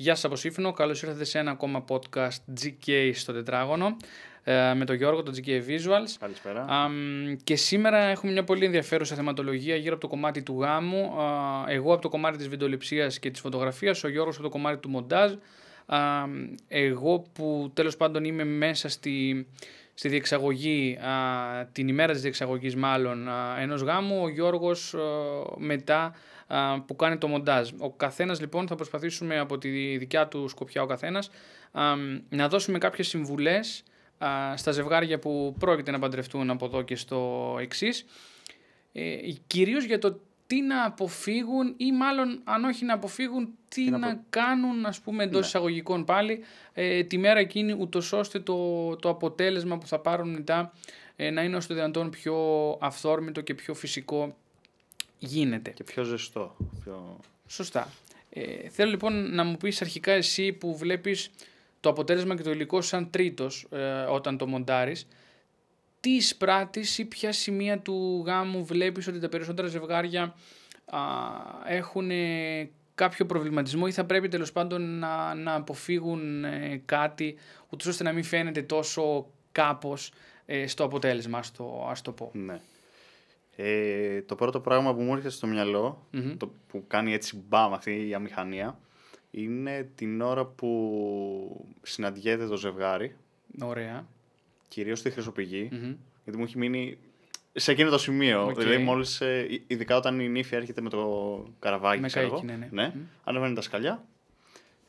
Γεια σας από Σύφνο, καλώς ήρθατε σε ένα ακόμα podcast GK στο τετράγωνο ε, με τον Γιώργο, τον GK Visuals. Καλησπέρα. και σήμερα έχουμε μια πολύ ενδιαφέρουσα θεματολογία γύρω από το κομμάτι του γάμου. εγώ από το κομμάτι της βιντεοληψίας και της φωτογραφίας, ο Γιώργος από το κομμάτι του μοντάζ. εγώ που τέλος πάντων είμαι μέσα στη, στη διεξαγωγή, την ημέρα της διεξαγωγής μάλλον, ενός γάμου, ο Γιώργος μετά που κάνει το μοντάζ. Ο καθένας λοιπόν θα προσπαθήσουμε από τη δικιά του σκοπιά ο καθένας να δώσουμε κάποιες συμβουλές στα ζευγάρια που πρόκειται να παντρευτούν από εδώ και στο εξής. Ε, Κυρίως για το τι να αποφύγουν ή μάλλον αν όχι να αποφύγουν τι να, κάνουν ας πούμε εντός ναι. εισαγωγικών πάλι ε, τη μέρα εκείνη ούτως ώστε το, το αποτέλεσμα που θα πάρουν μετά ε, να είναι όσο το δυνατόν πιο αυθόρμητο και πιο φυσικό γίνεται. Και πιο ζεστό. Πιο... Σωστά. Ε, θέλω λοιπόν να μου πεις αρχικά εσύ που βλέπεις το αποτέλεσμα και το υλικό σαν τρίτος ε, όταν το μοντάρεις, τι εισπράττεις ή ποια σημεία του γάμου βλέπεις ότι τα περισσότερα ζευγάρια έχουν κάποιο προβληματισμό ή θα πρέπει τέλος πάντων να, αποφύγουν ε, κάτι ούτως ώστε να μην φαίνεται τόσο κάπως στο αποτέλεσμα, ας το, ας πω. Ναι. Ε, το πρώτο πράγμα που μου έρχεται στο μυαλο το που κάνει έτσι μπαμ αυτή η αμηχανία, είναι την ώρα που συναντιέται το ζευγάρι. Ωραία. Κυρίως στη χρυσοπηγη γιατί μου έχει μείνει σε εκείνο το σημείο. Δηλαδή, μόλις. Ε, ειδικά όταν η νύφη έρχεται με το καραβάκι, με Ναι, ναι. ναι Ανεβαίνει τα σκαλιά.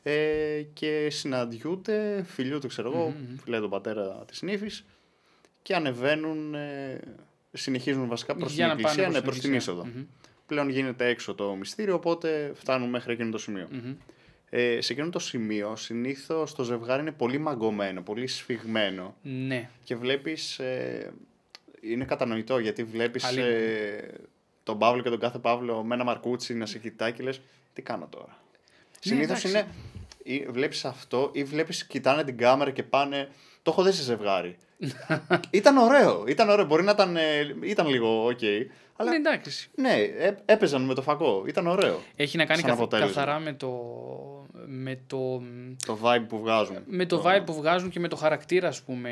Ε, και συναντιουνται του, φιλιούνται, ξέρω εγώ, mm-hmm. τον πατέρα της νύφης και ανεβαίνουν. Ε, συνεχίζουν βασικά προς ναι, την εκκλησία, ναι, προς την εισοδο Πλέον γίνεται έξω το μυστήριο, οπότε φτάνουν μέχρι εκείνο το σημειο Ε, σε εκείνο το σημείο συνήθως το ζευγάρι είναι πολύ μαγκωμένο, πολύ σφιγμένο. Ναι. Και βλέπεις. Ε, είναι κατανοητό γιατί βλέπεις ε, τον Παύλο και τον κάθε Παύλο με ένα μαρκούτσι να σε κοιτάει και λες τι κάνω τώρα. Ναι, συνήθως είναι. βλέπεις αυτό, ή βλέπεις κοιτάνε την κάμερα και πάνε το έχω δει σε ζευγάρι. ήταν ωραίο. Ήταν ωραίο. Μπορεί να ήταν, ε, ήταν λίγο οκ. Okay, αλλά... Ναι, εντάξει. Ναι, ε, έπαιζαν με το φακό. Ήταν ωραίο. Έχει να κάνει καθαρά με το, με το. Το vibe που βγάζουν. Με το, vibe που βγάζουν και με το χαρακτήρα, ας πούμε,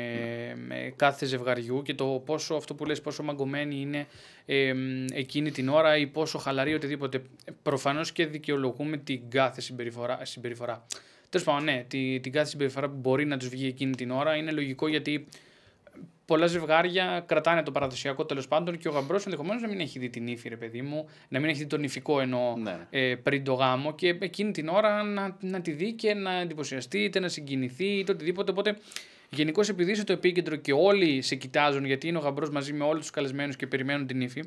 ναι. κάθε ζευγαριού και το πόσο αυτό που λες, πόσο μαγκωμένοι είναι ε, εκείνη την ώρα ή πόσο χαλαρή οτιδήποτε. Προφανώς και δικαιολογούμε την κάθε συμπεριφορά, συμπεριφορά Τέλος πάντων, ναι, την, κάθε συμπεριφορά που μπορεί να τους βγει εκείνη την ώρα είναι λογικό γιατί πολλά ζευγάρια κρατάνε το παραδοσιακό τέλος πάντων και ο γαμπρός ενδεχομένως να μην έχει δει την ύφη, ρε παιδί μου, να μην έχει δει τον ηφικό ενώ ναι. ε, πριν το γάμο και εκείνη την ώρα να, να τη δει και να εντυπωσιαστεί, είτε να συγκινηθεί, είτε οτιδήποτε. Οπότε γενικώς επειδή είσαι το επίκεντρο και όλοι σε κοιτάζουν γιατί είναι ο γαμπρός μαζί με όλους τους καλεσμένους και περιμένουν την ύφη,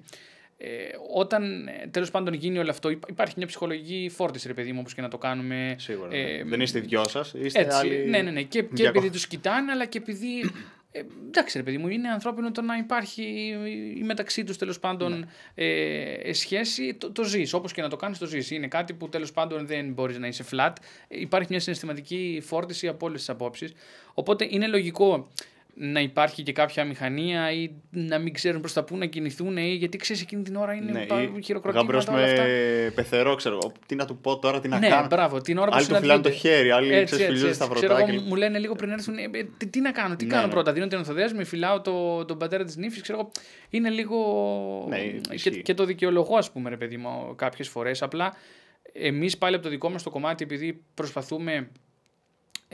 ε, όταν ε, τέλος πάντων γίνει όλο αυτό, υπάρχει μια ψυχολογική φόρτιση, ρε παιδί μου, όπως και να το κάνουμε. Σίγουρα. Ε, ναι. δεν είστε οι δυο σας, είστε έτσι, άλλοι... Ναι, ναι, ναι. Και, και επειδή τους κοιτάνε, αλλά και επειδή. Ε, εντάξει, ρε παιδί μου, είναι ανθρώπινο το να υπάρχει η μεταξύ τους τέλος πάντων ναι. ε, ε, σχέση. Το, το ζεις. Όπως και να το κάνεις, το ζεις. Είναι κάτι που τέλος πάντων δεν μπορείς να είσαι flat. Ε, υπάρχει μια συναισθηματική φόρτιση από όλες τις απόψεις. Οπότε είναι λογικό να υπάρχει και κάποια μηχανία ή να μην ξέρουν προς τα πού να κινηθούν ή γιατί ξέρεις εκείνη την ώρα είναι ναι, χειροκροτήματα όλα με αυτά. πεθερό, ξέρω Τι να του πω τώρα, τι να ναι, κάνω. Μπράβο, την ώρα άλλοι του φυλάνε το χέρι, άλλοι έτσι, ξέρεις, έτσι, στα φροντάκια. Μου λένε λίγο πριν έρθουν, «Ε, τι, τι, να κάνω, τι ναι, κάνω ναι. πρώτα. Δίνω την ενθοδέσμη, μου, φυλάω το, τον πατέρα της νύφης, ξέρω Είναι λίγο. Ναι, και, και, το δικαιολογώ, ας πούμε, ρε παιδί μου, κάποιες φορές. Απλά εμείς πάλι από το δικό μας το κομμάτι, επειδή προσπαθούμε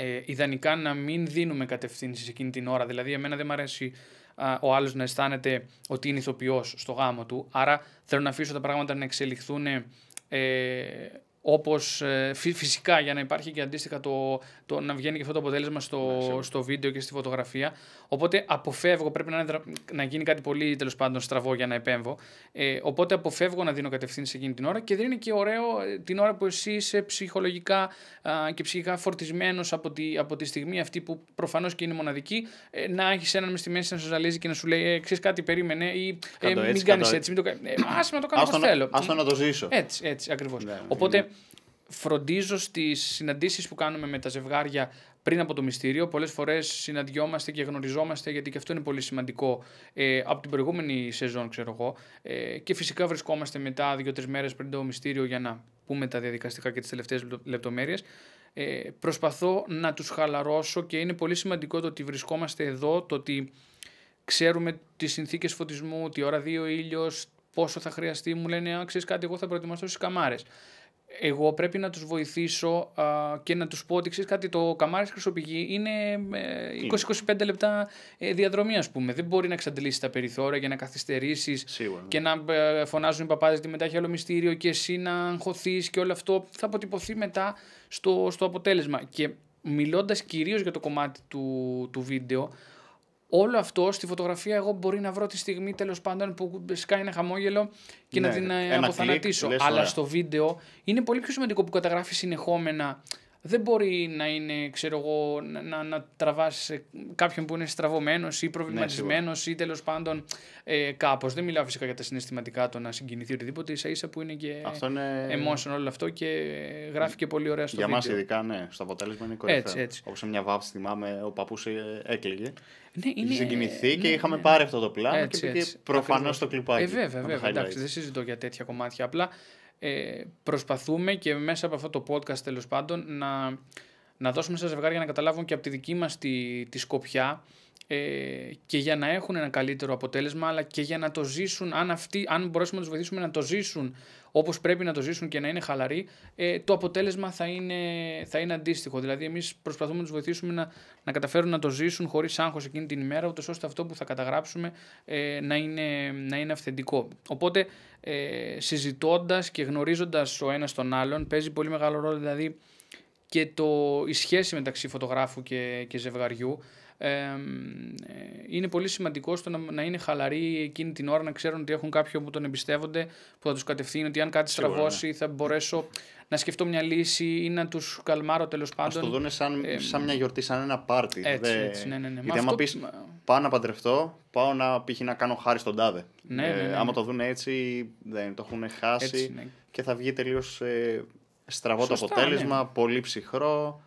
ε, ιδανικά να μην δίνουμε κατευθύνσεις εκείνη την ώρα. Δηλαδή, εμένα δεν μου αρέσει ο άλλος να αισθάνεται ότι είναι ηθοποιός στο γάμο του. Άρα θέλω να αφήσω τα πράγματα να εξελιχθούν ε, Όπως ε, φυσικά για να υπάρχει και αντίστοιχα το, να βγαίνει και αυτό το αποτέλεσμα στο, ναι, στο βίντεο και στη φωτογραφία. Οπότε αποφεύγω, πρέπει να, να γίνει κάτι πολύ τέλος πάντων στραβό για να επέμβω. Ε, οπότε αποφεύγω να δίνω κατευθύνσεις εκείνη την ώρα και δεν είναι και ωραίο ε, την ώρα που εσύ είσαι ψυχολογικά και ψυχικά φορτισμένος από, τη, από τη στιγμή αυτή που προφανώς και είναι μοναδική, ε, να έχεις έναν μες στη μέση να σου ζαλίζει και να σου λέει ε, ξέρεις κάτι, περίμενε ή μην κάνεις έτσι. Μην το... το κάνω όπω θέλω. να το ζήσω. Έτσι, έτσι ακριβώς. Ναι, οπότε ναι φροντίζω στις συναντήσεις που κάνουμε με τα ζευγάρια πριν από το μυστήριο. Πολλές φορές συναντιόμαστε και γνωριζόμαστε, γιατί και αυτό είναι πολύ σημαντικό ε, από την προηγούμενη σεζόν, ξέρω εγώ. Ε, και φυσικά βρισκόμαστε μετά δύο-τρει μέρες πριν το μυστήριο για να πούμε τα διαδικαστικά και τις τελευταίες λεπτομέρειες. Ε, προσπαθώ να τους χαλαρώσω και είναι πολύ σημαντικό το ότι βρισκόμαστε εδώ, το ότι ξέρουμε τις συνθήκες φωτισμού, τι ώρα δύο ήλιος, πόσο θα χρειαστεί. Μου λένε, αν ξέρεις κάτι, εγώ θα προετοιμαστώ στις καμάρες εγώ πρέπει να τους βοηθήσω και να τους πω ότι ξέρεις κάτι το καμάρις χρυσοπηγή είναι 20-25 ε, λεπτά ε, διαδρομή ας πούμε δεν μπορεί να εξαντλήσεις τα περιθώρια για να καθυστερήσεις Σίγουρα. Ναι. και να ε, φωνάζουν οι παπάδες ότι μετά έχει άλλο μυστήριο και εσύ να αγχωθείς και όλο αυτό θα αποτυπωθεί μετά στο, στο αποτέλεσμα και μιλώντας κυρίως για το κομμάτι του βίντεο όλο αυτό στη φωτογραφία εγώ μπορεί να βρω τη στιγμή τέλος πάντων που σκάει ένα χαμόγελο και να ναι, την ε, αποθανατήσω. Αλλά στο βίντεο είναι πολύ πιο σημαντικό που καταγράφεις συνεχόμενα δεν μπορεί να είναι, ξέρω εγώ, να, να κάποιον που είναι στραβωμένος ή ναι, προβληματισμένος ή τέλος πάντων ε, κάπως. Δεν μιλάω φυσικά για τα συναισθηματικά, το να συγκινηθεί οτιδήποτε, ίσα ίσα που είναι και αυτό είναι... emotion όλο αυτό και γράφει και πολύ ωραία στο για βίντεο. Για μας ειδικά, ναι, στο αποτέλεσμα είναι κορυφαίο. Έτσι, Όπως σε μια βάψη θυμάμαι, ο παππούς ε, έκλειγε. Ναι, είναι... Συγκινηθεί και ναι, είχαμε ναι, πάρει αυτό το πλάνο έτσι, και προφανώ το κλειπάκι. Ε, βέβαια, βέβαια. Εντάξει, δεν συζητώ για τέτοια κομμάτια. Απλά ε, προσπαθούμε και μέσα από αυτό το podcast τέλος πάντων να, να δώσουμε στα ζευγάρια να καταλάβουν και από τη δική μας τη, τη σκοπιά ε, και για να έχουν ένα καλύτερο αποτέλεσμα, αλλά και για να το ζήσουν, αν, αυτοί, αν μπορέσουμε να τους βοηθήσουμε να το ζήσουν όπως πρέπει να το ζήσουν και να είναι χαλαροί, ε, το αποτέλεσμα θα είναι, θα είναι αντίστοιχο. Δηλαδή, εμείς προσπαθούμε να τους βοηθήσουμε να, να καταφέρουν να το ζήσουν χωρίς άγχος εκείνη την ημέρα, ούτως ώστε αυτό που θα καταγράψουμε ε, να, είναι, να είναι αυθεντικό. Οπότε, ε, συζητώντας και γνωρίζοντας ο ένας τον άλλον, παίζει πολύ μεγάλο ρόλο δηλαδή και το, η σχέση μεταξύ φωτογράφου και, και ζευγαριού ε, είναι πολύ σημαντικό στο να, είναι χαλαροί εκείνη την ώρα, να ξέρουν ότι έχουν κάποιον που τον εμπιστεύονται, που θα τους κατευθύνει, ότι αν κάτι στραβώσει ναι. θα μπορέσω να σκεφτώ μια λύση ή να τους καλμάρω τέλος πάντων. Να το δουν σαν, σαν μια γιορτή, σαν ένα πάρτι. Έτσι, Δε... έτσι, ναι, ναι, Γιατί ναι. άμα αυτό... πεις πάω να παντρευτώ, πάω να π.χ. να κάνω χάρη στον τάδε. Ναι, ε, ναι, ναι, άμα το δουν έτσι, δεν το έχουν χάσει και θα βγει τελείως ε, στραβό το αποτέλεσμα, πολύ ψυχρό.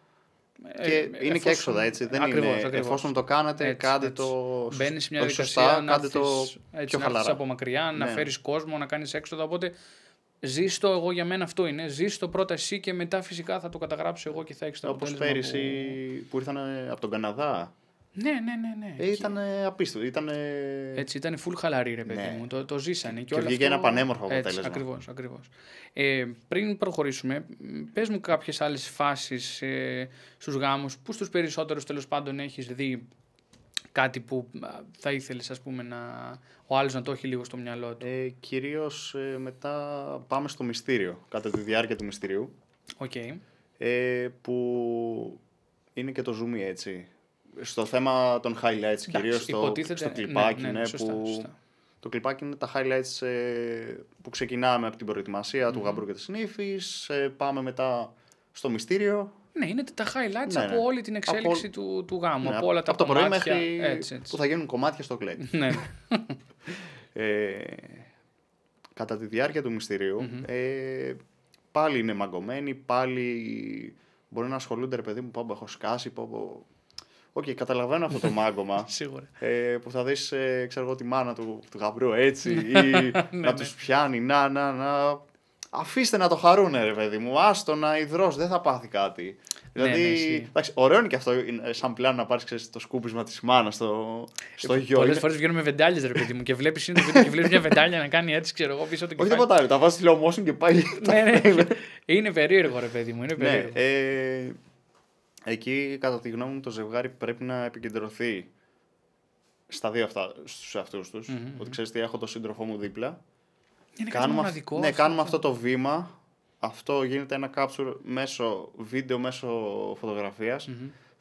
Ε, και ε, είναι εφόσον, και έξοδα, έτσι. Δεν ακριβώς, είναι. Ακριβώς. Εφόσον το κάνατε, έτσι, κάντε έτσι. το. Μπαίνεις σε μια διαδικασία σωστά, να κάντε το έτσι, πιο να από μακριά, ναι. να φέρεις κόσμο, να κάνεις έξοδα. Οπότε ζήστο, εγώ για μένα αυτό είναι. Ζήστο πρώτα εσύ και μετά φυσικά θα το καταγράψω εγώ και θα έχεις τα αποτέλεσμα. Όπω πέρυσι που... που ήρθαν από τον Καναδά ναι, ναι, ναι. ναι. Ε, ήταν και... Ε, απίστευτο. Έτσι, ήταν full χαλαρή, ρε παιδί ναι. μου. Το, το ζήσανε. Και, και βγήκε αυτό... ένα πανέμορφο αποτέλεσμα. Ακριβώς, ακριβώς. Ε, πριν προχωρήσουμε, πες μου κάποιες άλλες φάσεις ε, στους γάμους που στους περισσότερους τέλος πάντων έχεις δει κάτι που θα ήθελες ας πούμε να ο άλλος να το έχει λίγο στο μυαλό του. Ε, κυρίως ε, μετά πάμε στο μυστήριο, κατά τη διάρκεια του μυστηρίου. Οκ. Okay. Ε, που είναι και το zoom έτσι στο θέμα των highlights, κυρίως στο, στο ναι, κλιπάκι. Ναι, ναι που... Το κλιπάκι είναι τα highlights ε, που ξεκινάμε από την προετοιμασια του γαμπρού και της νύφης. Ε, πάμε μετά στο μυστήριο. Ναι, είναι τα highlights ναι, από όλη την εξέλιξη του, του γάμου. από όλα τα από το πρωί μέχρι έτσι, που θα γίνουν κομμάτια στο κλέτι. ναι. ε, κατά τη διάρκεια του μυστηριου ε, πάλι είναι μαγκωμένοι, πάλι μπορεί να ασχολούνται ρε παιδί μου, πω, έχω σκάσει, Οκ, καταλαβαίνω αυτό το ναι, μάγκωμα. Ε, που θα δεις, ε, τη μάνα του, του γαμπρού έτσι, ναι, ή ναι, να τους πιάνει, να, να, να. Αφήστε να το χαρούνε, ρε παιδί μου. Άστο να υδρώσει, δεν θα πάθει κάτι. Δηλαδή, εντάξει, ωραίο είναι και αυτό ε, σαν πλάνο να πάρεις το σκούπισμα της μάνας στο, στο ε, γιο. Πολλές φορέ με βεντάλια, ρε παιδί μου, και βλέπεις και μια βεντάλια να κάνει έτσι, ξέρω εγώ πίσω το κεφάλι. Όχι τίποτα άλλο, τα βάζεις slow και πάλι. ναι, ναι, είναι περίεργο, ρε παιδί μου. Είναι περίεργο. Ε, εκεί κατά τη γνώμη μου το ζευγάρι πρέπει να επικεντρωθεί στα δύο αυτά, στους αυτούς τους. mm Ότι ξέρεις τι, έχω το σύντροφό μου δίπλα. Είναι κάνουμε, ναι, αυτό. κάνουμε αυτό το βήμα. Αυτό γίνεται ένα capture μέσω βίντεο, μέσω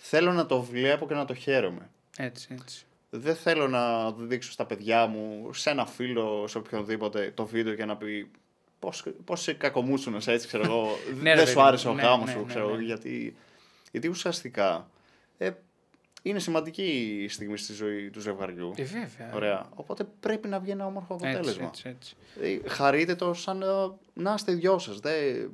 Θέλω να το βλέπω και να το χαίρομαι. Έτσι, έτσι. Δεν θέλω να δείξω στα παιδιά μου, σε ένα φίλο, σε οποιονδήποτε, το βίντεο για να πει πώς, πώς σε έτσι, ξέρω εγώ, ναι, δεν σου άρεσε ο ναι, γάμος ναι, σου, ξέρω γιατί γιατί ουσιαστικά ε, είναι σημαντική η στιγμή στη ζωή του ζευγαριού. Ε, βέβαια. Ωραία. Οπότε πρέπει να βγει ένα όμορφο αποτέλεσμα. Έτσι, έτσι, ε, Χαρείτε το σαν ε, να είστε δυο σας. Δεν,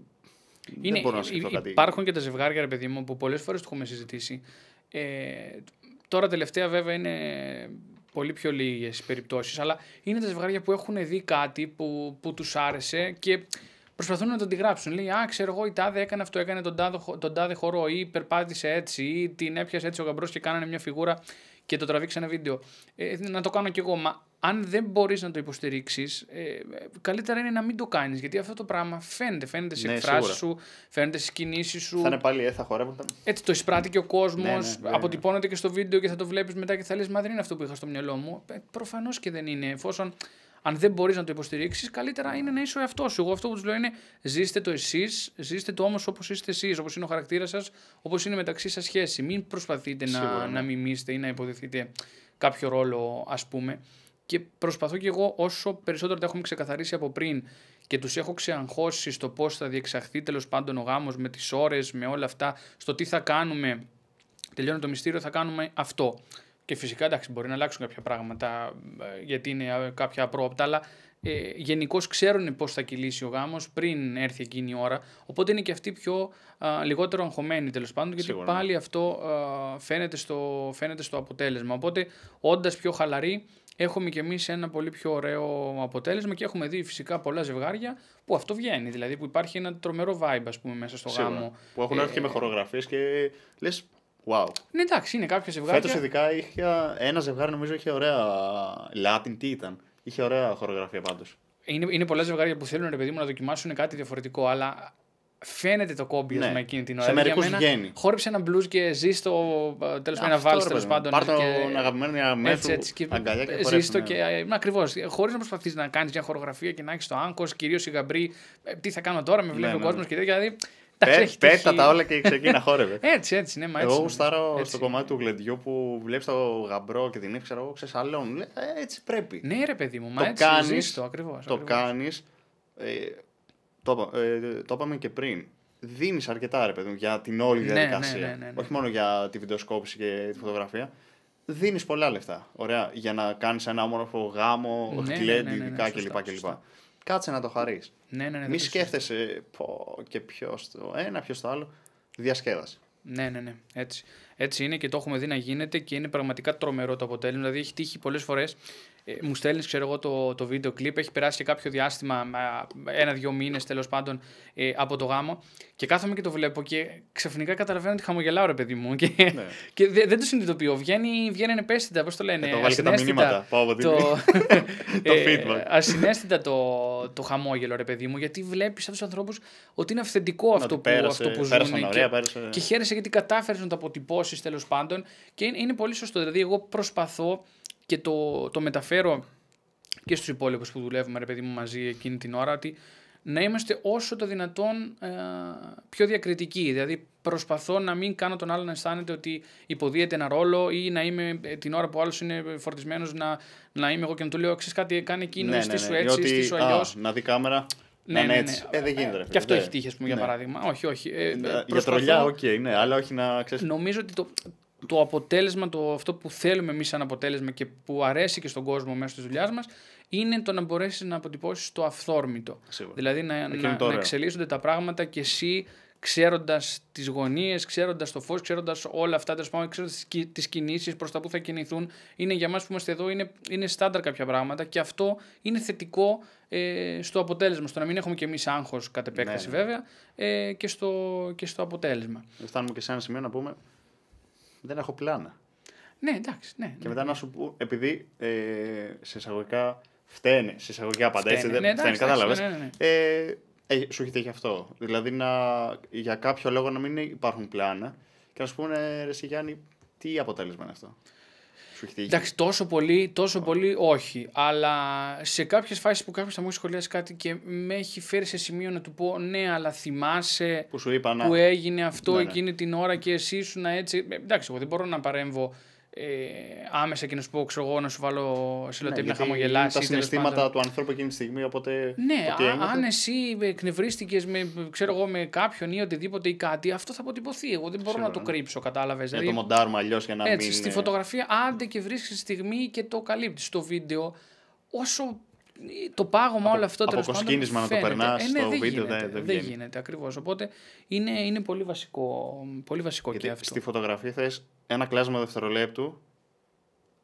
είναι, μπορώ να ε, σκεφτώ κάτι. Υπάρχουν και τα ζευγάρια, ρε παιδί μου, που πολλές φορές το έχουμε συζητήσει. Ε, τώρα τελευταία βέβαια είναι πολύ πιο λίγες περιπτώσεις, αλλά είναι τα ζευγάρια που έχουν δει κάτι που, που τους άρεσε και προσπαθούν να τον τη γράψουν. Λέει, Α, ξέρω εγώ, η τάδε έκανε αυτό, έκανε τον, τάδε, τον χορό, ή περπάτησε έτσι, ή την έπιασε έτσι ο γαμπρός και κάνανε μια φιγούρα και το τραβήξε ένα βίντεο. Ε, να το κάνω κι εγώ. Μα αν δεν μπορείς να το υποστηρίξεις, ε, καλύτερα είναι να μην το κάνεις. Γιατί αυτό το πράγμα φαίνεται. Φαίνεται σε ναι, σου, φαίνεται στις κινήσεις σου. Θα είναι πάλι, ε, θα Έτσι το εισπράττει και ο κόσμος. Ναι, ναι, ναι, ναι, αποτυπώνεται και στο βίντεο και θα το βλέπεις μετά και θα λες: Μα δεν είναι αυτό που είχα στο μυαλό μου. Ε, Προφανώς και δεν είναι. Εφόσον αν δεν μπορείς να το υποστηρίξεις, καλύτερα είναι να είσαι ο εαυτός σου. Εγώ αυτό που τους λέω είναι ζήστε το εσείς, ζήστε το όμως όπως είστε εσείς, όπως είναι ο χαρακτήρας σας, όπως είναι μεταξύ σας σχέση. Μην προσπαθείτε να, ναι. να μιμήσετε ή να υποδεχθείτε κάποιο ρόλο, ας πούμε. Και προσπαθώ και εγώ όσο περισσότερο τα έχουμε ξεκαθαρίσει από πριν και τους έχω ξεαγχώσει στο πώς θα διεξαχθεί τέλος πάντων ο γάμος, με τις ώρες, με όλα αυτά, στο τι θα κάνουμε. Τελειώνει το μυστήριο, θα κάνουμε αυτό. Και φυσικά εντάξει, μπορεί να αλλάξουν κάποια πράγματα ε, γιατί είναι ε, κάποια πρόοπτα, αλλά ε, γενικώς ξέρουν πώς θα κυλήσει ο γάμος πριν έρθει εκείνη η ώρα. Οπότε είναι και αυτοί πιο α, λιγότερο αγχωμένοι τέλος πάντων, γιατί Σίγουρα. Ναι. πάλι αυτό α, φαίνεται, στο, φαίνεται στο αποτέλεσμα. Οπότε, όντας πιο χαλαροί, έχουμε κι εμείς ένα πολύ πιο ωραίο αποτέλεσμα και έχουμε δει φυσικά πολλά ζευγάρια που αυτό βγαίνει. Δηλαδή, που υπάρχει ένα τρομερό vibe, ας πούμε, μέσα στο Σίγουρα. γάμο. Που έχουν έρθει ε, και με ε, χορογραφίες και λες, Wow. Ναι, εντάξει, είναι κάποια ζευγάρια. Φέτο ειδικά είχε ένα ζευγάρι, νομίζω είχε ωραία. Λάτιν, τι ήταν. Είχε ωραία χορογραφία πάντως. Είναι, είναι πολλά ζευγάρια που θέλουν επειδή παιδί μου να δοκιμάσουν κάτι διαφορετικό, αλλά φαίνεται το κόμπι ναι. εκείνη την ώρα. Σε μερικού βγαίνει. Χόρεψε ένα μπλουζ και ζει στο τέλος πάντων. Βάλει τέλο πάντων. αγαπημένο μια Έτσι, έτσι, και και Ζεις ναι. και. Ακριβώς. Χωρίς να προσπαθείς να κάνεις μια χορογραφία και να έχεις το άγχος, κυρίως η γαμπρή. Ε, τι θα κάνω τώρα, με βλέπει ναι, ο ναι, κόσμος και τέτοια. Δηλαδή Πέτα τα όλα και ξεκίνα χόρευε. Έτσι, έτσι, ναι, μα έτσι. Εγώ γουστάρω στο κομμάτι του γλεντιού που βλέπεις το γαμπρό και την ύφη, εγώ, ξεσαλώνω. Ε, έτσι πρέπει. Ναι, ρε παιδί μου, μα το έτσι κάνεις, το ακριβώς. Ε, το κάνει. Ε, το είπαμε και πριν δίνεις αρκετά ρε παιδί μου για την όλη ναι, διαδικασία. Ναι, ναι, ναι, ναι. Όχι μόνο για τη βιντεοσκόπηση και τη φωτογραφία. Δίνεις πολλά λεφτά. Ωραία. Για να κάνεις ένα όμορφο γάμο, ναι, ναι, ναι κλπ. Κάτσε να το χαρείς. Ναι, ναι, ναι. Μη σκέφτεσαι πω, και ποιο το ένα, ποιος το άλλο. Διασκέδασε. Ναι, ναι, ναι. Έτσι. Έτσι είναι και το έχουμε δει να γίνεται και είναι πραγματικά τρομερό το αποτέλεσμα. Δηλαδή, έχει τύχει πολλές φορές ε, μου στέλνεις, ξέρω εγώ, το, το βίντεο κλιπ. Έχει περάσει και κάποιο διάστημα, ένα-δύο μήνες τέλος πάντων, ε, από το γάμο. Και κάθομαι και το βλέπω και ξαφνικά καταλαβαίνω ότι χαμογελάω, ρε παιδί μου. Και, ναι. δεν το συνειδητοποιώ. Βγαίνει, βγαίνει ανεπαίσθητα, πώς το λένε. Ε, το βάλει τα μηνύματα. το, το feedback. ασυνέστητα το, το χαμόγελο, ρε παιδί μου, γιατί βλέπεις αυτούς τους ανθρώπους ότι είναι αυθεντικό αυτό, που, αυτό που ζουν. και, χαίρεσαι γιατί κατάφερες να το αποτυπώσεις τέλος πάντων. Και είναι πολύ σωστό. Δηλαδή, εγώ προσπαθώ και το, το μεταφέρω και στους υπόλοιπους που δουλεύουμε ρε παιδί μου μαζί εκείνη την ώρα ότι να είμαστε όσο το δυνατόν ε, πιο διακριτικοί. Δηλαδή προσπαθώ να μην κάνω τον άλλο να αισθάνεται ότι υποδίεται ένα ρόλο ή να είμαι ε, την ώρα που ο άλλος είναι φορτισμένος να, να είμαι εγώ και να του λέω ξέρεις κάτι κάνει εκείνο, ναι, ναι, σου ναι, έτσι, ότι, σου αλλιώς. να δει κάμερα. Ναι, ναι, ναι, έτσι. Ε, δεν γίνεται. Ρε, και αυτό έχει ναι. τύχει, α πούμε, για παράδειγμα. Όχι, όχι. Ε, για τρολιά, οκ, okay, ναι, αλλά όχι να ξέρεις. Νομίζω ότι το, το αποτέλεσμα, το, αυτό που θέλουμε εμείς σαν αποτέλεσμα και που αρέσει και στον κόσμο μέσω τη δουλειάς μας, είναι το να μπορέσεις να αποτυπώσεις το αυθόρμητο. Σίγουρα. Δηλαδή να, να, να, εξελίσσονται τα πράγματα και εσύ ξέροντας τις γωνίες, ξέροντας το φως, ξέροντας όλα αυτά, ξέροντας τις κινήσεις προς τα που θα κινηθούν. Είναι για εμά που είμαστε εδώ, είναι, είναι στάνταρ κάποια πράγματα και αυτό είναι θετικό ε, στο αποτέλεσμα. Στο να μην έχουμε κι εμείς άγχος κατ' επέκταση, ναι, ναι. βέβαια, ε, και, στο, και στο αποτέλεσμα. Φτάνουμε και σε ένα σημείο να πούμε δεν έχω πλάνα. Ναι, εντάξει. Ναι, και ναι, μετά ναι. να σου πω, επειδή ε, σε εισαγωγικά φταίνε, σε εισαγωγικά πάντα έτσι, δεν ναι, Ε, ε σου έχετε γι' αυτό. Δηλαδή να, για κάποιο λόγο να μην υπάρχουν πλάνα και να σου πούνε ρε Σιγιάννη, τι αποτέλεσμα είναι αυτό. Σου Εντάξει, τόσο πολύ, τόσο πολύ όχι. Αλλά σε κάποιες φάσεις που κάποιος θα μου έχει σχολιάσει κάτι και με έχει φέρει σε σημείο να του πω ναι, αλλά θυμάσαι που, σου είπα, ναι. που έγινε αυτό ναι, ναι, εκείνη την ώρα και εσύ να έτσι. Ε, εντάξει, εγώ δεν μπορώ να παρέμβω ε, άμεσα και να σου πω, ξέρω εγώ, να σου βάλω σιλοτέμπι ναι, να χαμογελάσει. Τα συναισθήματα του ανθρώπου εκείνη τη στιγμή, οπότε. Ναι, α, αν εσύ εκνευρίστηκες με, ξέρω εγώ, με κάποιον ή οτιδήποτε ή κάτι, αυτό θα αποτυπωθεί. Εγώ δεν μπορώ Σίγουρα, να ναι. το κρύψω, κατάλαβες. Για δηλαδή, το μοντάρμα αλλιώς για να έτσι, Στη φωτογραφία, άντε και βρίσκεις τη στιγμή και το καλύπτεις. το βίντεο, όσο το πάγωμα από, όλο αυτό τέλος πάντων. Από κοσκίνισμα να το περνάς ε, ναι, στο βίντεο δεν γίνεται. Δεν, γίνεται ακριβώς. Οπότε είναι, είναι πολύ βασικό, πολύ βασικό Γιατί και αυτό. Στη φωτογραφία θες ένα κλάσμα δευτερολέπτου.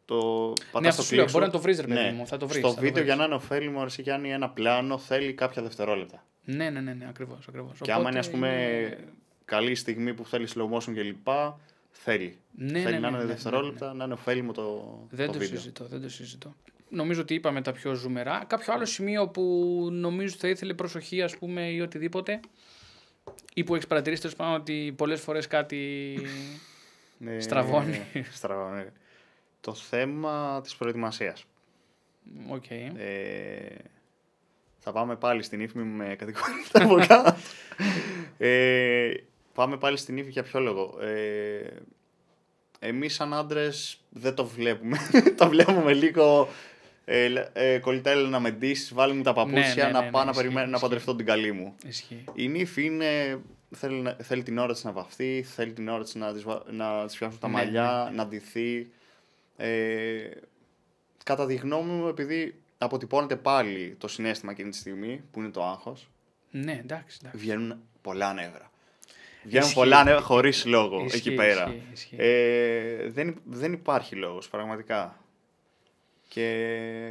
Το ναι, στο Μπορεί να το βρεις, ρε παιδί ναι. μου. Θα το βρεις, Στο θα βίντεο το για να είναι ωφέλιμο, αρσί Γιάννη, ένα πλάνο θέλει κάποια δευτερόλεπτα. Ναι, ναι, ναι, ναι ακριβώς. Ακριβώς. Και Οπότε, άμα είναι, ας πούμε, καλή στιγμή που θέλει slow motion κλπ. Θέλει. Ναι, θέλει ναι, να ναι, είναι ναι, ναι, δευτερόλεπτα, να είναι ωφέλιμο το, δεν το, το βίντεο. Συζητώ, δεν το συζητώ. Νομίζω ότι είπαμε τα πιο ζουμερά. Κάποιο άλλο σημείο που νομίζω θα ήθελε προσοχή, ας πούμε, ή οτιδήποτε, ή που έχεις παρατηρήσει, ότι πολλές φορές κάτι ναι, στραβώνει. Ναι, ναι, στραβώνει. Το θέμα της προετοιμασίας. Οκ. Ε, θα πάμε πάλι στην ύφη με κατηγορία από κάτω. Ε, πάμε πάλι στην ύφη για ποιο λόγο. Ε, εμείς σαν άντρες δεν το βλέπουμε. το βλέπουμε λίγο ε, ε, να με ντύσεις, βάλει μου τα παπούτσια να πάω να, περιμένω, να παντρευτώ την καλή μου. Ισχύει. Η νύφη είναι θέλει, την ώρα της να βαφθεί, θέλει την ώρα της να της, να τα ναι, μαλλιά, ναι, ναι. να ντυθεί. Ε, κατά τη γνώμη μου, επειδή αποτυπώνεται πάλι το συνέστημα εκείνη τη στιγμή, που είναι το άγχος, ναι, εντάξει, εντάξει. βγαίνουν πολλά νεύρα. Βγαίνουν πολλά νεύρα χωρίς λόγο εκεί πέρα. ε, δεν, δεν υπάρχει λόγος, πραγματικά. Και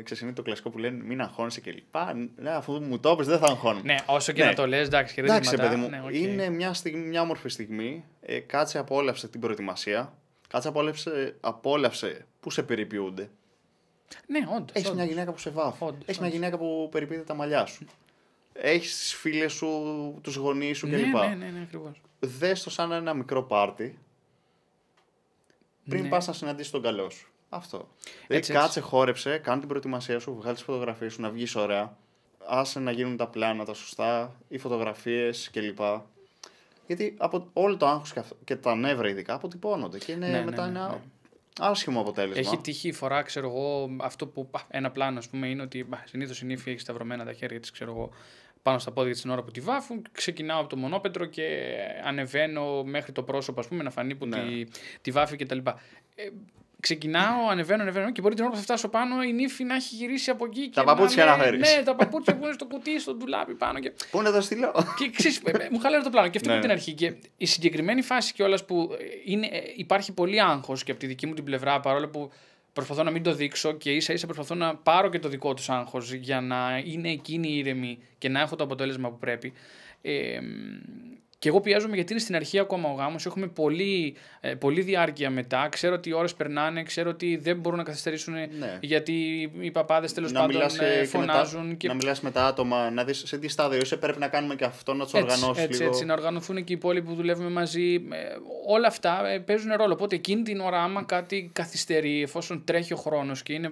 ξέρει, είναι το κλασικό που λένε μην αγχώνεσαι λοιπά. Ναι, αφού μου το έπρεπε, δεν θα αγχώνω. Ναι, όσο και ναι. να το λες, εντάξει, και δεν εντάξει, παιδί μου. Ναι, okay. Είναι μια, στιγμή, μια όμορφη στιγμή. Ε, κάτσε απόλαυσε την προετοιμασία. Κάτσε απόλαυσε, απόλαυσε που σε περιποιούνται. Ναι, όντως. Έχεις μια γυναίκα που σε βάφει. Έχεις μια γυναίκα που περιποιείται τα μαλλιά σου. Έχεις τις φίλες σου, τους γονείς σου κλπ. Ναι, ναι, ναι, ναι ακριβώς. Δες το σαν ένα μικρό πάρτι πριν ναι. πας να συναντήσεις τον καλό σου. Αυτό. Ε, έτσι, κάτσε, χόρεψε, κάνε την προετοιμασία σου, βγάλει τις φωτογραφίες σου, να βγεις ωραία. Άσε να γίνουν τα πλάνα, τα σωστά, οι φωτογραφίες κλπ. Γιατί από όλο το άγχος και τα νεύρα ειδικά αποτυπώνονται και είναι, ναι, ναι μετά ναι, ένα ναι. άσχημο αποτέλεσμα. Έχει τύχη φορά, ξέρω εγώ, αυτό που ένα πλάνο ας πούμε, είναι ότι συνήθως η νύφη έχει σταυρωμένα τα χέρια της, ξέρω εγώ, πάνω στα πόδια της την ώρα που τη βάφουν. Ξεκινάω από το μονόπετρο και ανεβαίνω μέχρι το πρόσωπο, πούμε, να φανεί που ναι. τη, τη βάφει κτλ. Ξεκινάω, ανεβαίνω, ανεβαίνω και μπορεί την ώρα που θα φτάσω πάνω η νύφη να έχει γυρίσει από εκεί. Τα παπούτσια να φέρεις. Ναι, τα παπούτσια που είναι στο κουτί, στο ντουλάπι πάνω. Και... Πού να το στείλω. Και ε, ε, μου χαλάει το πλάνο. Και αυτή είναι την ναι. αρχή. Και η συγκεκριμένη φάση κιόλας που ε, είναι, υπάρχει πολύ άγχος και από τη δική μου την πλευρά παρόλο που προσπαθώ να μην το δείξω και ίσα ίσα προσπαθώ να πάρω και το δικό τους άγχος για να είναι εκείνη ήρεμη και να έχω το αποτέλεσμα που πρέπει. Ε, και εγώ πιέζομαι γιατί είναι στην αρχή ακόμα ο γάμος. Έχουμε πολύ ε, πολύ διάρκεια μετά. Ξέρω ότι οι ώρες περνάνε, ξέρω ότι δεν μπορούν να καθυστερήσουν ναι. γιατί οι παπάδες τέλος πάντων ε, φωνάζουν. Να μιλάς με τα άτομα, να δεις σε τι στάδιο είσαι. Πρέπει να κάνουμε και αυτό, να τους οργανώσει. Έτσι, έτσι, να οργανωθούν και οι υπόλοιποι που δουλεύουμε μαζί. Ε, όλα αυτά παίζουν ρόλο. Οπότε εκείνη την ώρα, άμα κάτι καθυστερεί, εφόσον τρέχει ο χρόνος και είναι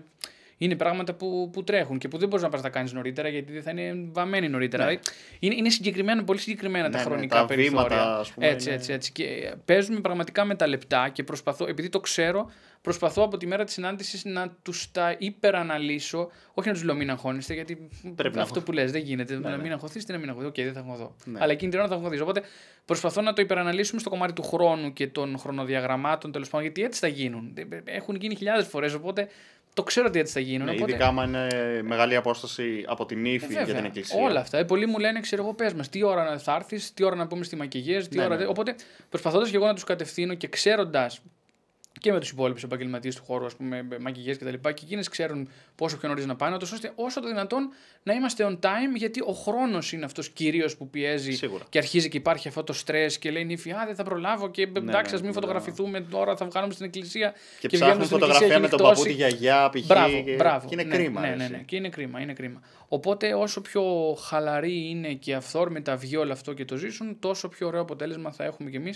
είναι πράγματα που, που τρέχουν και που δεν μπορείς να πας τα κάνεις νωρίτερα γιατί δεν θα είναι βαμμένοι νωρίτερα. Ναι. είναι, είναι συγκεκριμένα, πολύ συγκεκριμένα ναι, ναι τα χρονικά ναι, τα περιθώρια. Βήματα, ας πούμε, έτσι, έτσι, έτσι. Και παίζουμε πραγματικά με τα λεπτά και προσπαθώ, επειδή το ξέρω, προσπαθώ από τη μέρα της συνάντησης να τους τα υπεραναλύσω. Όχι να τους λέω μην αγχώνεστε, γιατί Πρέπει αυτό να... που λες δεν γίνεται. Ναι, να ναι. μην αγχωθείς, τι να μην αγχωθείς. Οκ, okay, δεν θα αγχωθώ. Ναι. Αλλά εκείνη την ώρα θα αγχωθείς. Οπότε προσπαθώ να το υπεραναλύσουμε στο κομμάτι του χρόνου και των χρονοδιαγραμμάτων τέλος πάντων, γιατί έτσι θα γίνουν. Έχουν γίνει χιλιάδες φορές. Οπότε το ξέρω ότι έτσι θα γίνουν. Ναι, οπότε... Ειδικά άμα είναι μεγάλη απόσταση από την ύφη ε, για την εκκλησία. Όλα αυτά. Ε, πολλοί μου λένε, ξέρω εγώ, πες μας τι ώρα θα έρθεις, τι ώρα να πούμε στη Μακηγέ, τι ναι, ώρα. Ναι. Οπότε προσπαθώντας και εγώ να τους κατευθύνω και ξέροντας και με τους υπόλοιπους επαγγελματίες του χώρου, ας πούμε, μαγειγέ κτλ. Και, και εκείνες ξέρουν πόσο πιο νωρίς να πάνε, ώστε όσο το δυνατόν να είμαστε on time, γιατί ο χρόνος είναι αυτός κυρίως που πιέζει Σίγουρα. και αρχίζει και υπάρχει αυτό το στρε και λέει νύφη, Α, δεν θα προλάβω και ναι, εντάξει, α ναι, μην ναι. φωτογραφηθούμε ναι. τώρα, θα βγάλουμε στην εκκλησία. Και, και ψάχνουν φωτογραφία με τον παππού, τη γιαγιά, π.χ. Μπράβο, και... μπράβο. Και είναι ναι, κρίμα. Ναι, ναι, ναι, και είναι κρίμα, είναι κρίμα. Οπότε όσο πιο χαλαρή είναι και αυθόρμητα βγει όλο αυτό και το ζήσουν, τόσο πιο ωραίο αποτέλεσμα θα έχουμε κι εμείς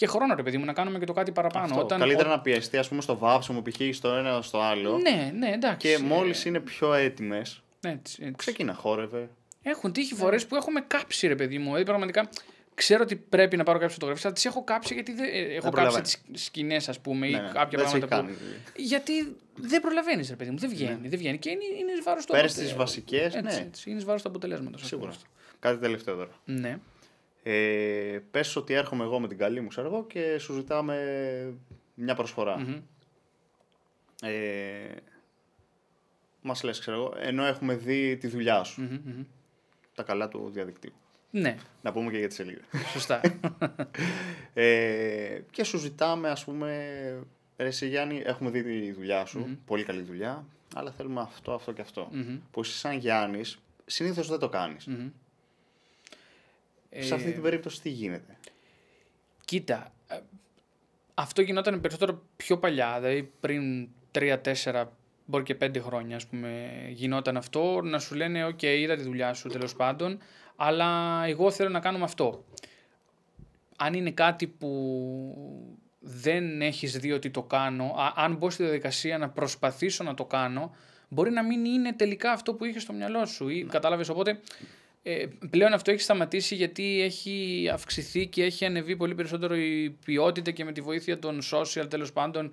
και χρόνο, ρε παιδί μου, να κάνουμε και το κάτι παραπάνω. Αυτό. Όταν... Καλύτερα να πιεστεί, ας πούμε, στο βάψιμο, π.χ. στο ένα στο άλλο. Ναι, ναι, εντάξει. Και μόλις είναι πιο έτοιμες. Έτσι, έτσι. Ξεκίνα, χόρευε. Έχουν τύχει ναι. φορές που έχουμε κάψει, ρε παιδί μου. Δηλαδή, πραγματικά ξέρω ότι πρέπει να πάρω κάποιες φωτογραφίες, αλλά τις έχω κάψει γιατί δεν. Ε, έχω δεν κάψει τις σκηνές, ας πούμε, ναι, ή ναι. κάποια πράγματα που. Δηλαδή. Γιατί δεν προλαβαίνεις, ρε παιδί μου. Δεν βγαίνει. Ναι. Δεν βγαίνει. Και είναι, είναι βάρος του αποτελέσματο. Πέρε τι βασικέ, ναι. Έτσι, είναι βάρος του αποτελέσματος. Σίγουρα. Κάτι τελευταίο τώρα. Ναι ε, ότι έρχομαι εγώ με την καλή μου ξέρω εγώ και σου ζητάμε μια προσφορά. Mm-hmm. μας λες ξέρω εγώ, ενώ έχουμε δει τη δουλειά σου. Τα καλά του διαδικτύου. Ναι. Να πούμε και για τη σελίδα. Σωστά. Ε, και σου ζητάμε ας πούμε, ρε Γιάννη έχουμε δει τη δουλειά σου, πολύ καλή δουλειά, αλλά θέλουμε αυτό, αυτό και αυτό. Που εσύ σαν Γιάννης, Συνήθως δεν το κανεις σε αυτή ε, την περίπτωση τι γίνεται. Κοίτα, ε, αυτό γινόταν περισσότερο πιο παλιά, δηλαδή πριν 3-4, μπορεί και πέντε χρόνια, ας πούμε, γινόταν αυτό, να σου λένε, οκ, είδα τη δουλειά σου τέλος πάντων, αλλά εγώ θέλω να με αυτό. Αν είναι κάτι που δεν έχεις δει ότι το κάνω, αν μπω στη διαδικασία να προσπαθήσω να το κάνω, μπορεί να μην είναι τελικά αυτό που είχες στο μυαλό σου ή ναι. κατάλαβες, οπότε ε, πλέον αυτό έχει σταματήσει γιατί έχει αυξηθεί και έχει ανεβεί πολύ περισσότερο η ποιότητα και με τη βοήθεια των social τέλος πάντων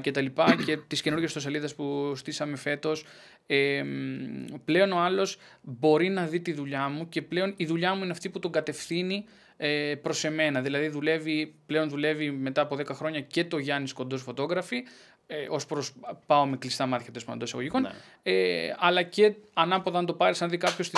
και τα λοιπά και τις καινούργιες ιστοσελίδες που στήσαμε φέτος ε, πλέον ο άλλος μπορεί να δει τη δουλειά μου και πλέον η δουλειά μου είναι αυτή που τον κατευθύνει ε, προς εμένα δηλαδή δουλεύει, πλέον δουλεύει μετά από 10 χρόνια και το Γιάννης Κοντός φωτόγραφη ε, ως προς πάω με κλειστά μάτια τέλος πάντων εισαγωγικών. Ναι. Ε, αλλά και ανάποδα, αν το πάρεις, αν δει κάποιος τη,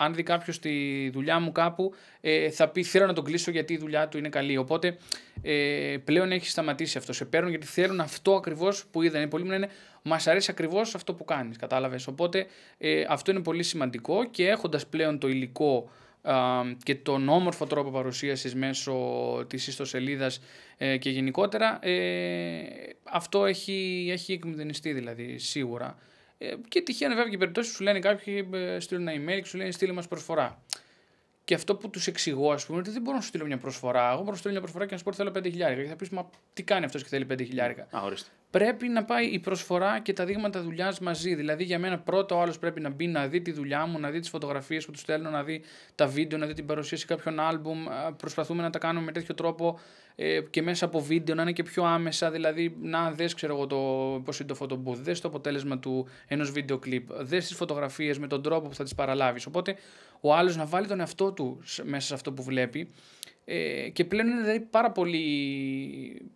αν δει κάποιος τη δουλειά μου κάπου, ε, θα πει θέλω να τον κλείσω γιατί η δουλειά του είναι καλή. Οπότε ε, πλέον έχει σταματήσει αυτό. Σε παίρνουν γιατί θέλουν αυτό ακριβώς που είδαν. Πολλοί μου λένε Μας αρέσει ακριβώς αυτό που κάνεις. Κατάλαβες. Οπότε ε, αυτό είναι πολύ σημαντικό και έχοντας πλέον το υλικό και τον όμορφο τρόπο παρουσίασης μέσω της ιστοσελίδας και γενικότερα αυτό έχει, έχει δηλαδή σίγουρα ε, και τυχαία βέβαια και περιπτώσει σου λένε κάποιοι ε, στείλουν ένα email και σου λένε στείλει μας προσφορά. Και αυτό που τους εξηγώ, ας πούμε, ότι δεν μπορώ να σου στείλω μια προσφορά. Εγώ μπορώ να στείλω μια προσφορά και να σου πω ότι θέλω 5.000. Και θα πεις, μα τι κάνει αυτός και θέλει 5.000. Α, Πρέπει να πάει η προσφορά και τα δείγματα δουλειάς μαζί. Δηλαδή, για μένα πρώτα ο άλλος πρέπει να μπει να δει τη δουλειά μου, να δει τις φωτογραφίες που τους στέλνω, να δει τα βίντεο, να δει την παρουσίαση κάποιων άλμπουμ. Προσπαθούμε να τα κάνουμε με τέτοιο τρόπο ε, και μέσα από βίντεο να είναι και πιο άμεσα. Δηλαδή, να δες ξέρω εγώ το, πώς είναι το φωτομπούθ, δες το αποτέλεσμα του ενός βίντεο κλιπ, δες τις φωτογραφίες με τον τρόπο που θα τις παραλάβεις. Οπότε ο άλλος να βάλει τον εαυτό του μέσα σε αυτό που βλέπει ε, και πλέον είναι δηλαδή πάρα πολύ,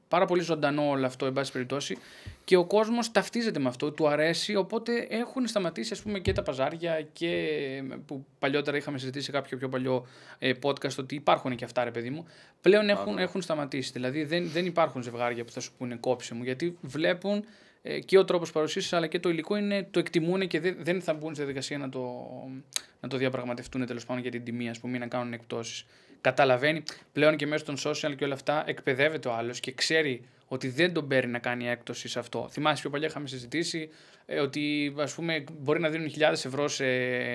πάρα πολύ ζωντανό όλο αυτό, εν πάση περιπτώσει και ο κόσμος ταυτίζεται με αυτό, του αρέσει, οπότε έχουν σταματήσει πούμε και τα παζάρια και ε, που παλιότερα είχαμε συζητήσει σε κάποιο πιο παλιό ε, podcast ότι υπάρχουν και αυτά ρε παιδί μου, πλέον έχουν, έχουν σταματήσει, δηλαδή δεν, δεν υπάρχουν ζευγάρια που θα σου πούνε κόψε μου γιατί βλέπουν ε, και ο τρόπος παρουσίαση αλλά και το υλικό είναι, το εκτιμούν και δεν, θα μπουν στη διαδικασία να το, το διαπραγματευτούν τέλος πάντων για την τιμή ας πούμε ή να κάνουν εκπτώσεις καταλαβαίνει πλέον και μέσω των social και όλα αυτά εκπαιδεύεται ο άλλος και ξέρει ότι δεν τον παίρνει να κάνει έκπτωση σε αυτό. Θυμάσαι πιο παλιά είχαμε συζητήσει ε, ότι ας πούμε, μπορεί να δίνουν χιλιάδες ευρώ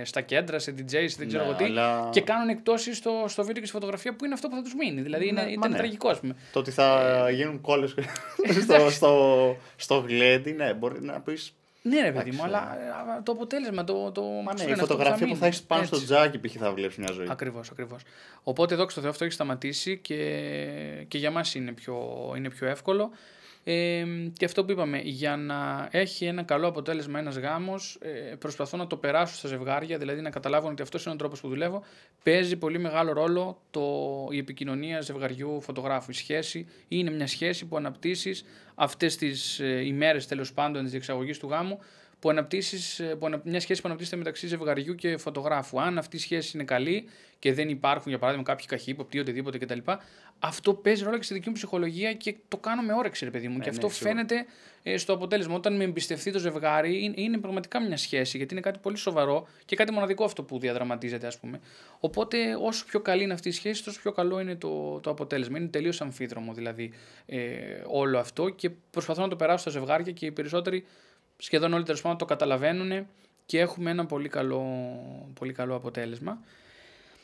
στα κέντρα, σε DJs, δεν ξέρω ναι, τι, και κάνουν εκπτώσεις στο, στο βίντεο και στη φωτογραφία που είναι αυτό που θα τους μείνει. Δηλαδή είναι, ναι, ήταν ναι. τραγικό, Το ότι θα ε, γίνουν κόλλες στο, στο, στο γλέντι, ναι, μπορεί να πεις ναι, ρε παιδί μου, αλλά ναι. το αποτέλεσμα. Το, το Μα ναι, η φωτογραφία που, θα έχεις πάνω στο τζάκι π.χ. θα βλέπει μια ζωή. Ακριβώς, ακριβώς. Οπότε εδώ στο Θεό αυτό έχει σταματήσει και, και για μας είναι πιο, είναι πιο εύκολο. Ε, και αυτό που είπαμε, για να έχει ένα καλό αποτέλεσμα ένας γάμος, ε, προσπαθώ να το περάσω στα ζευγάρια, δηλαδή να καταλάβουν ότι αυτός είναι ο τρόπος που δουλεύω. Παίζει πολύ μεγάλο ρόλο το, η επικοινωνία ζευγαριού φωτογράφου. Η σχέση είναι μια σχέση που αναπτύσσεις αυτές τις ε, ημέρες τέλος πάντων της διεξαγωγής του γάμου που, αναπτύσσεις, ε, μια σχέση που αναπτύσσεται μεταξύ ζευγαριού και φωτογράφου. Αν αυτή η σχέση είναι καλή και δεν υπάρχουν, για παράδειγμα, κάποιοι καχύποπτοι ή οτιδήποτε κτλ., αυτό παίζει ρόλο και στη δική μου ψυχολογία και το κάνω με όρεξη, ρε παιδί μου. Ε, και ναι, αυτό φαίνεται ε, στο αποτέλεσμα. Όταν με εμπιστευτεί το ζευγάρι, είναι, πραγματικά μια σχέση, γιατί είναι κάτι πολύ σοβαρό και κάτι μοναδικό αυτό που διαδραματίζεται, ας πούμε. Οπότε, όσο πιο καλή είναι αυτή η σχέση, τόσο πιο καλό είναι το, το αποτέλεσμα. Είναι τελείως αμφίδρομο δηλαδή ε, όλο αυτό και προσπαθώ να το περάσω στα ζευγάρια και οι περισσότεροι σχεδόν όλοι τέλος πάντων το καταλαβαίνουν και έχουμε ένα πολύ καλό, πολύ καλό αποτέλεσμα.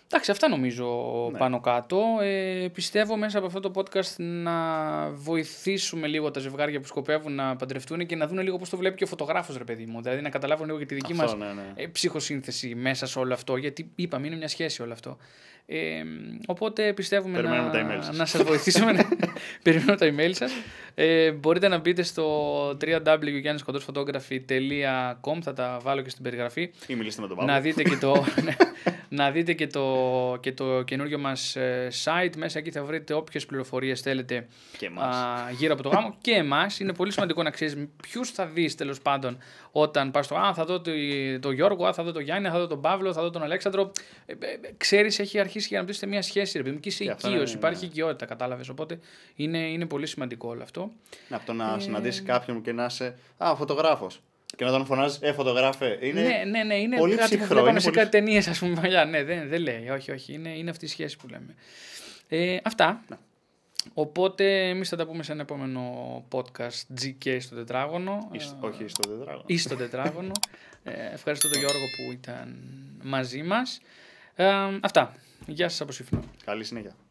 Εντάξει, αυτά νομίζω ναι. πάνω κάτω. Ε, πιστεύω μέσα από αυτό το podcast να βοηθήσουμε λίγο τα ζευγάρια που σκοπεύουν να παντρευτούν και να δουν λίγο πώς το βλέπει και ο φωτογράφος, ρε παιδί μου. Δηλαδή να καταλάβουν λίγο και τη δική μας ναι, ναι. Ε, ψυχοσύνθεση μέσα σε όλο αυτό. Γιατί είπαμε, είναι μια σχέση όλο αυτό. Ε, οπότε πιστεύουμε να, να σας βοηθήσουμε ναι. περιμένουμε τα email σας. Ε, μπορείτε να μπείτε στο www.gianniskontosphotography.com θα τα βάλω και στην περιγραφή. Ή μιλήστε με τον Παύλο. Να δείτε και το, ναι. να δείτε και το, και το καινούργιο μας ε, site. Μέσα εκεί θα βρείτε όποιες πληροφορίες θέλετε και Α, γύρω από το γάμο και εμάς. Είναι πολύ σημαντικό να ξέρεις ποιους θα δεις τέλος πάντων όταν πας στο «Α, θα δω τον το Γιώργο, α, θα δω τον Γιάννη, θα δω τον Παύλο, θα δω τον Αλέξανδρο». Ε, ε, ε ξέρεις, έχει αρχίσει αρχίσει και να αναπτύσσετε μια σχέση, ρε είσαι οικείο, υπάρχει ναι. οικειότητα, κατάλαβες. Οπότε είναι, είναι πολύ σημαντικό όλο αυτό. Ναι, από το να ε... συναντήσεις κάποιον και να είσαι. Α, φωτογράφος. Και να τον φωνάζεις, Ε, φωτογράφε. Είναι ναι, ναι, ναι, είναι πολύ ψυχρό. Που είναι σε κάτι ταινίες, ας πούμε, παλιά. Ναι, δεν, λέει. Όχι, όχι. Είναι, είναι αυτή η σχέση που λέμε. Ε, αυτά. Ναι. Οπότε εμείς θα τα πούμε σε ένα επόμενο podcast GK στο τετράγωνο. όχι στο τετράγωνο. Ή στο τετράγωνο. ε, ευχαριστώ τον Γιώργο που ήταν μαζί μας. Ε, αυτά. Γεια σας από Καλή συνέχεια.